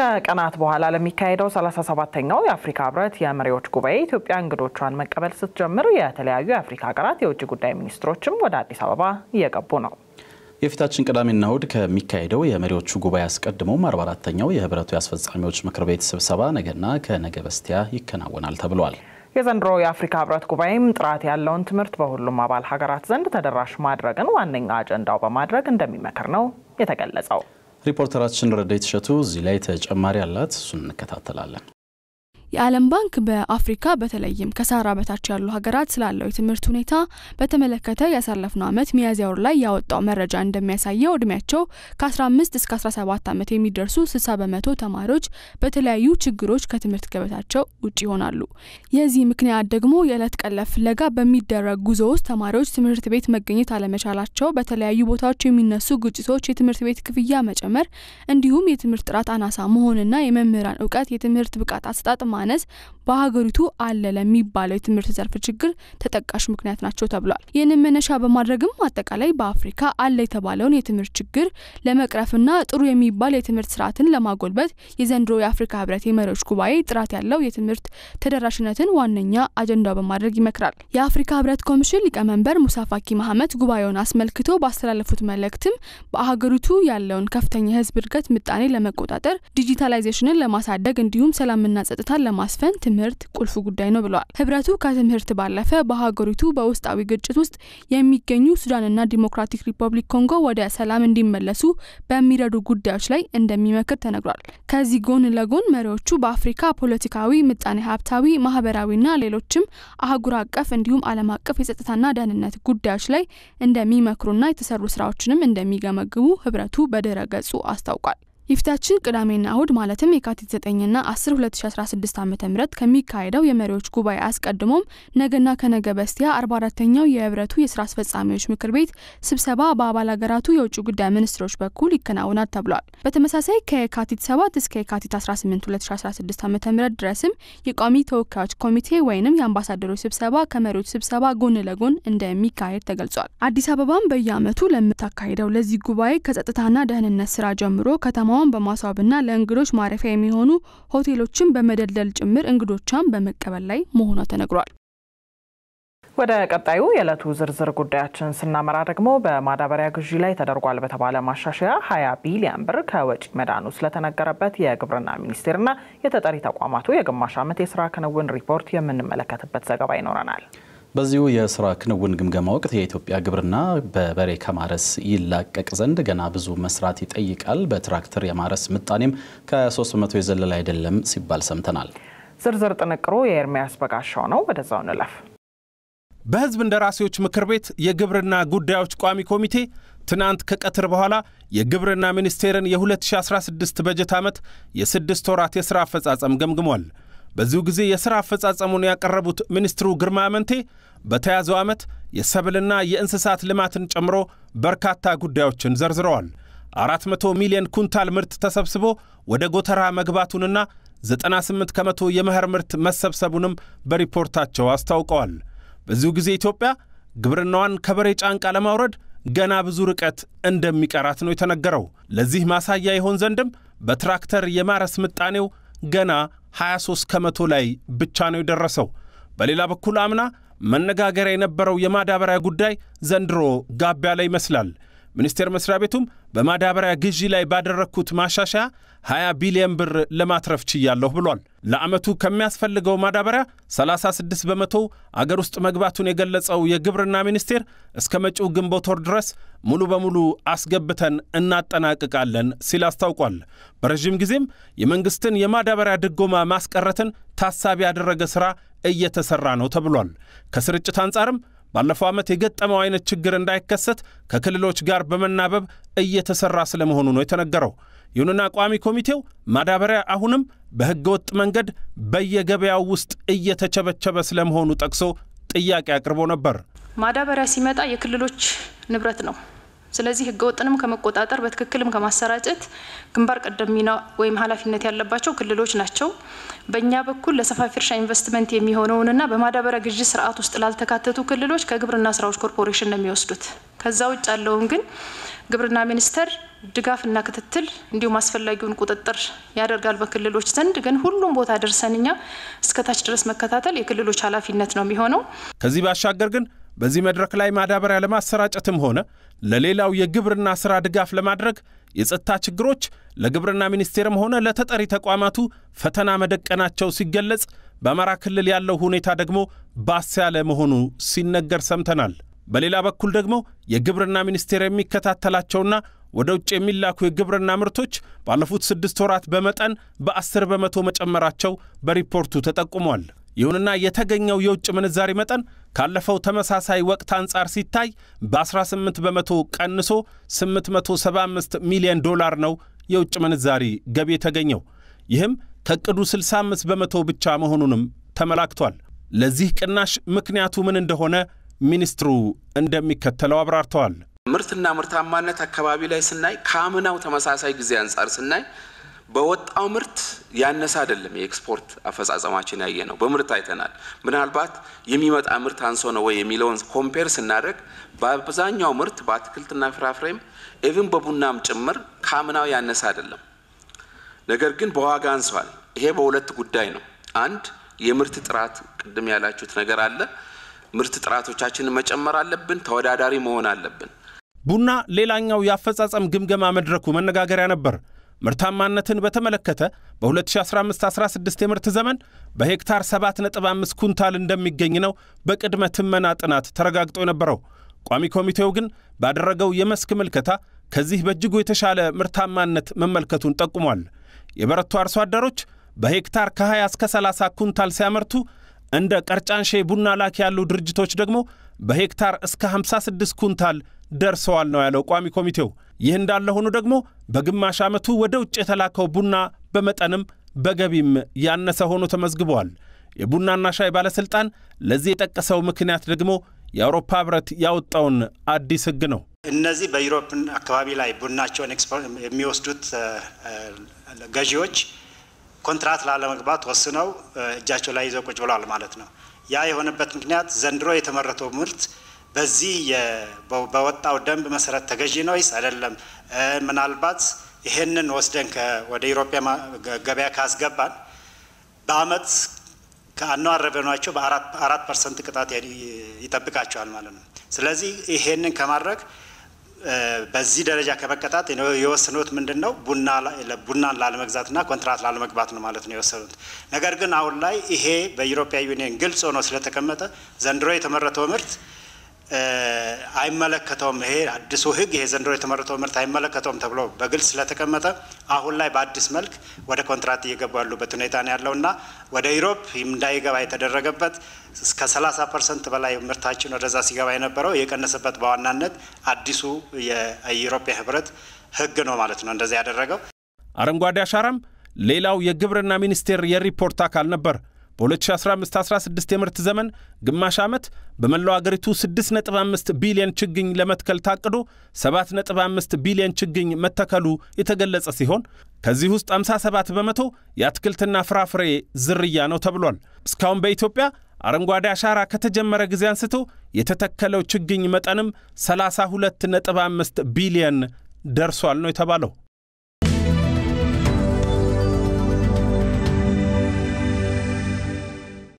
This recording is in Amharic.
ከቀናት በኋላ ለሚካሄደው 37 ኛው የአፍሪካ ህብረት የመሪዎች ጉባኤ ኢትዮጵያ እንግዶቿን መቀበል ስትጀምር የተለያዩ የአፍሪካ ሀገራት የውጭ ጉዳይ ሚኒስትሮችም ወደ አዲስ አበባ እየገቡ ነው። የፊታችን ቅዳሜና እሁድ ከሚካሄደው የመሪዎቹ ጉባኤ አስቀድሞም 44ተኛው የህብረቱ የአስፈጻሚዎች ምክር ቤት ስብሰባ ነገና ከነገ በስቲያ ይከናወናል ተብሏል። የዘንድሮ የአፍሪካ ህብረት ጉባኤም ጥራት ያለውን ትምህርት በሁሉም አባል ሀገራት ዘንድ ተደራሽ ማድረግን ዋነኛ አጀንዳው በማድረግ እንደሚመክር ነው የተገለጸው። ሪፖርተራችን ረዳ የተሸቱ እዚህ ላይ ተጨማሪ አላት፣ እሱን እንከታተላለን። የዓለም ባንክ በአፍሪካ በተለይም ከሳራ በታች ያሉ ሀገራት ስላለው የትምህርት ሁኔታ በተመለከተ ያሳለፍነው ዓመት ሚያዝያ ወር ላይ ያወጣው መረጃ እንደሚያሳየው እድሜያቸው ከ15 እስከ 17 ዓመት የሚደርሱ 60 በመቶ ተማሪዎች በተለያዩ ችግሮች ከትምህርት ገበታቸው ውጭ ይሆናሉ። የዚህ ምክንያት ደግሞ የዕለት ቀለብ ፍለጋ በሚደረግ ጉዞ ውስጥ ተማሪዎች ትምህርት ቤት መገኘት አለመቻላቸው፣ በተለያዩ ቦታዎች የሚነሱ ግጭቶች፣ የትምህርት ቤት ክፍያ መጨመር እንዲሁም የትምህርት ጥራት አናሳ መሆንና የመምህራን እውቀት የትምህርት ብቃት አሰጣጥ ማነስ በሀገሪቱ አለ ለሚባለው የትምህርት ዘርፍ ችግር ተጠቃሽ ምክንያት ናቸው ተብሏል። ይህንን መነሻ በማድረግም አጠቃላይ በአፍሪካ አለ የተባለውን የትምህርት ችግር ለመቅረፍና ጥሩ የሚባል የትምህርት ስርዓትን ለማጎልበት የዘንድሮ የአፍሪካ ህብረት የመሪዎች ጉባኤ ጥራት ያለው የትምህርት ተደራሽነትን ዋነኛ አጀንዳ በማድረግ ይመክራል። የአፍሪካ ህብረት ኮሚሽን ሊቀመንበር ሙሳፋኪ መሐመድ ጉባኤውን አስመልክቶ ባስተላለፉት መልእክትም በሀገሪቱ ያለውን ከፍተኛ የህዝብ እድገት ምጣኔ ለመቆጣጠር ዲጂታላይዜሽንን ለማሳደግ እንዲሁም ሰላምና ጸጥታን ለማስፈን ትምህርት ቁልፍ ጉዳይ ነው ብለዋል። ህብረቱ ከትምህርት ባለፈ በሀገሪቱ በውስጣዊ ግጭት ውስጥ የሚገኙ ሱዳንና ዲሞክራቲክ ሪፐብሊክ ኮንጎ ወደ ሰላም እንዲመለሱ በሚረዱ ጉዳዮች ላይ እንደሚመክር ተነግሯል። ከዚህ ጎን ለጎን መሪዎቹ በአፍሪካ ፖለቲካዊ፣ ምጣኔ ሀብታዊ፣ ማህበራዊና ሌሎችም አህጉር አቀፍ እንዲሁም ዓለም አቀፍ የጸጥታና ደህንነት ጉዳዮች ላይ እንደሚመክሩና የተሰሩ ስራዎችንም እንደሚገመግቡ ህብረቱ በድረ ገጹ አስታውቋል። የፊታችን ቅዳሜና እሁድ ማለትም የካቲት 9ና 10 2016 ዓ ም ከሚካሄደው የመሪዎች ጉባኤ አስቀድሞም ነገና ከነገ በስቲያ 44ተኛው የህብረቱ የስራ አስፈጻሚዎች ምክር ቤት ስብሰባ በአባል ሀገራቱ የውጭ ጉዳይ ሚኒስትሮች በኩል ይከናወናል ተብሏል። በተመሳሳይ ከየካቲት 7 እስከ የካቲት 18 2016 ዓ ም ድረስም የቋሚ ተወካዮች ኮሚቴ ወይንም የአምባሳደሮች ስብሰባ ከመሪዎች ስብሰባ ጎን ለጎን እንደሚካሄድ ተገልጿል። አዲስ አበባም በየአመቱ ለምታካሄደው ለዚህ ጉባኤ ከጸጥታና ደህንነት ስራ ጀምሮ ከተማዋ ከተማዋን በማስዋብና ለእንግዶች ማረፊያ የሚሆኑ ሆቴሎችን በመደልደል ጭምር እንግዶቿን በመቀበል ላይ መሆኗ ተነግሯል። ወደ ቀጣዩ የዕለቱ ዝርዝር ጉዳያችን ስናመራ ደግሞ በማዳበሪያ ግዢ ላይ ተደርጓል በተባለ ማሻሻያ 20 ቢሊዮን ብር ከወጪ መዳኑ ስለተነገረበት የግብርና ሚኒስቴርና የተጠሪ ተቋማቱ የግማሽ ዓመት የስራ ክንውን ሪፖርት የምንመለከትበት ዘገባ ይኖረናል። በዚሁ የስራ ክንውን ግምገማ ወቅት የኢትዮጵያ ግብርና በበሬ ከማረስ ይላቀቅ ዘንድ ገና ብዙ መስራት ይጠይቃል፣ በትራክተር የማረስ ምጣኔም ከ300 የዘለል አይደለም ሲባል ሰምተናል። ዝርዝር ጥንቅሩ የኤርሚያስ በጋሻው ነው። ወደዛው ንለፍ። በህዝብ እንደራሴዎች ምክር ቤት የግብርና ጉዳዮች ቋሚ ኮሚቴ ትናንት ከቀትር በኋላ የግብርና ሚኒስቴርን የ2016 በጀት ዓመት የስድስት ወራት የሥራ አፈጻጸም ገምግሟል። በዚሁ ጊዜ የሥራ አፈጻጸሙን ያቀረቡት ሚኒስትሩ ግርማ አመንቴ በተያዘው ዓመት የሰብልና የእንስሳት ልማትን ጨምሮ በርካታ ጉዳዮችን ዘርዝረዋል። 400 ሚሊዮን ኩንታል ምርት ተሰብስቦ ወደ ጎተራ መግባቱንና 98 ከመቶ የመኸር ምርት መሰብሰቡንም በሪፖርታቸው አስታውቀዋል። በዚሁ ጊዜ ኢትዮጵያ ግብርናዋን ከበሬ ጫንቃ ለማውረድ ገና ብዙ ርቀት እንደሚቀራት ነው የተነገረው። ለዚህ ማሳያ ይሆን ዘንድም በትራክተር የማረስ ምጣኔው ገና 23 ከመቶ ላይ ብቻ ነው የደረሰው። በሌላ በኩል አምና መነጋገሪያ የነበረው የማዳበሪያ ጉዳይ ዘንድሮ ጋብ ያለ ይመስላል። ሚኒስቴር መስሪያ ቤቱም በማዳበሪያ ግዢ ላይ ባደረግኩት ማሻሻያ 20 ቢሊየን ብር ለማትረፍ ችያለሁ ብሏል። ለዓመቱ ከሚያስፈልገው ማዳበሪያ 36 በመቶ አገር ውስጥ መግባቱን የገለጸው የግብርና ሚኒስቴር እስከ መጪው ግንቦት ወር ድረስ ሙሉ በሙሉ አስገብተን እናጠናቅቃለን ሲል አስታውቋል። በረዥም ጊዜም የመንግስትን የማዳበሪያ ድጎማ ማስቀረትን ታሳቢ ያደረገ ሥራ እየተሰራ ነው ተብሏል። ከስርጭት አንጻርም ባለፈው ዓመት የገጠመው አይነት ችግር እንዳይከሰት ከክልሎች ጋር በመናበብ እየተሰራ ስለመሆኑ ነው የተነገረው። ይሁንና ቋሚ ኮሚቴው ማዳበሪያ አሁንም በሕገ ወጥ መንገድ በየገበያው ውስጥ እየተቸበቸበ ስለመሆኑ ጠቅሶ ጥያቄ አቅርቦ ነበር። ማዳበሪያ ሲመጣ የክልሎች ንብረት ነው ስለዚህ ህገወጥንም ከመቆጣጠር በትክክልም ከማሰራጨት ግንባር ቀደም ሚና ወይም ኃላፊነት ያለባቸው ክልሎች ናቸው። በእኛ በኩል ለሰፋፊ እርሻ ኢንቨስትመንት የሚሆነውንና በማዳበሪያ ግዢ ስርዓት ውስጥ ላልተካተቱ ክልሎች ከግብርና ስራዎች ኮርፖሬሽን ነው የሚወስዱት። ከዛ ውጭ ያለውን ግን ግብርና ሚኒስቴር ድጋፍና ክትትል እንዲሁም አስፈላጊውን ቁጥጥር ያደርጋል በክልሎች ዘንድ። ግን ሁሉም ቦታ ደርሰን እኛ እስከታች ድረስ መከታተል የክልሎች ኃላፊነት ነው የሚሆነው። ከዚህ ባሻገር ግን በዚህ መድረክ ላይ ማዳበሪያ ለማሰራጨትም ሆነ ለሌላው የግብርና ሥራ ድጋፍ ለማድረግ የጸጥታ ችግሮች ለግብርና ሚኒስቴርም ሆነ ለተጠሪ ተቋማቱ ፈተና መደቀናቸው ሲገለጽ፣ በአማራ ክልል ያለው ሁኔታ ደግሞ ባስ ያለ መሆኑ ሲነገር ሰምተናል። በሌላ በኩል ደግሞ የግብርና ሚኒስቴር የሚከታተላቸውና ወደ ውጭ የሚላኩ የግብርና ምርቶች ባለፉት ስድስት ወራት በመጠን በአስር በመቶ መጨመራቸው በሪፖርቱ ተጠቁሟል። ይሁንና የተገኘው የውጭ ምንዛሪ መጠን ካለፈው ተመሳሳይ ወቅት አንጻር ሲታይ በ18 በመቶ ቀንሶ 875 ሚሊዮን ዶላር ነው የውጭ ምንዛሪ ገቢ የተገኘው። ይህም ከቅዱ 65 በመቶ ብቻ መሆኑንም ተመላክቷል። ለዚህ ቅናሽ ምክንያቱ ምን እንደሆነ ሚኒስትሩ እንደሚከተለው አብራርተዋል። ምርትና ምርታማነት አካባቢ ላይ ስናይ ከአምናው ተመሳሳይ ጊዜ አንጻር ስናይ በወጣው ምርት ያነሰ አይደለም። የኤክስፖርት አፈጻጸማችን ያየ ነው። በምርት አይተናል። ምናልባት የሚመጣ ምርት አንሶ ነው ወይ የሚለውን ኮምፔር ስናደርግ በአብዛኛው ምርት በአትክልትና ፍራፍሬም ኢቭን በቡናም ጭምር ካምናው ያነሰ አይደለም። ነገር ግን በዋጋ አንሷል። ይሄ በሁለት ጉዳይ ነው። አንድ የምርት ጥራት ቅድም ያላችሁት ነገር አለ። ምርት ጥራቶቻችንን መጨመር አለብን። ተወዳዳሪ መሆን አለብን። ቡና ሌላኛው የአፈጻጸም ግምገማ መድረኩ መነጋገሪያ ነበር። ምርታማነትን በተመለከተ በ2015/16 የምርት ዘመን በሄክታር 7.5 ኩንታል እንደሚገኝ ነው በቅድመ ትመና ጥናት ተረጋግጦ የነበረው። ቋሚ ኮሚቴው ግን ባደረገው የመስክ ምልከታ ከዚህ በእጅጉ የተሻለ ምርታማነት መመልከቱን ጠቁሟል። የበረቱ አርሶ አደሮች በሄክታር ከ20 እስከ 30 ኩንታል ሲያመርቱ እንደ ቀርጫንሼ ቡና ላኪ ያሉ ድርጅቶች ደግሞ በሄክታር እስከ 56 ኩንታል ደርሰዋል ነው ያለው ቋሚ ኮሚቴው። ይህ እንዳለ ሆኖ ደግሞ በግማሽ ዓመቱ ወደ ውጭ የተላከው ቡና በመጠንም በገቢም ያነሰ ሆኖ ተመዝግበዋል። የቡናና ሻይ ባለሥልጣን ለዚህ የጠቀሰው ምክንያት ደግሞ የአውሮፓ ህብረት ያወጣውን አዲስ ህግ ነው። እነዚህ በዩሮፕ አካባቢ ላይ ቡናቸውን የሚወስዱት ገዢዎች ኮንትራት ላለመግባት ወስነው እጃቸው ላይ ይዘው ቁጭ ብለዋል ማለት ነው። ያ የሆነበት ምክንያት ዘንድሮ የተመረተው ምርት በዚህ በወጣው ደንብ መሰረት ተገዢ ነው ይስ አይደለም? ምናልባት ይሄንን ወስደን ወደ ኢትዮጵያ ገበያ ካስገባን በአመት ከአኗር በአራት ፐርሰንት ቅጣት ይጠብቃቸዋል ማለት ነው። ስለዚህ ይሄንን ከማድረግ በዚህ ደረጃ ከመቀጣት የወሰኑት ምንድን ነው? ቡናን ላለመግዛትና ኮንትራት ላለመግባት ነው ማለት ነው የወሰኑት። ነገር ግን አሁን ላይ ይሄ በኢሮፒያ ዩኒየን ግልጽ ሆኖ ስለተቀመጠ ዘንድሮ የተመረተው ምርት አይመለከተውም። ይሄ አዲሱ ህግ ይሄ ዘንድሮ የተመረተው ምርት አይመለከተውም ተብሎ በግልጽ ስለተቀመጠ አሁን ላይ በአዲስ መልክ ወደ ኮንትራት እየገቡ ያሉበት ሁኔታ ነው ያለው እና ወደ ኢሮፕ እንዳይገባ የተደረገበት እስከ 30 ፐርሰንት በላይ ምርታችን ወደዛ ሲገባ የነበረው የቀነሰበት በዋናነት አዲሱ የአውሮፓ ህብረት ህግ ነው ማለት ነው እንደዚያ ያደረገው። አረንጓዴ አሻራም ሌላው የግብርና ሚኒስቴር የሪፖርት አካል ነበር። በ2015/16 የምርት ዘመን ግማሽ ዓመት በመላው አገሪቱ 6.5 ቢሊዮን ችግኝ ለመትከል ታቅዶ 7.5 ቢሊዮን ችግኝ መተከሉ የተገለጸ ሲሆን ከዚህ ውስጥ 57 በመቶ የአትክልትና ፍራፍሬ ዝርያ ነው ተብሏል። እስካሁን በኢትዮጵያ አረንጓዴ አሻራ ከተጀመረ ጊዜ አንስቶ የተተከለው ችግኝ መጠንም 32.5 ቢሊየን ደርሷል ነው የተባለው።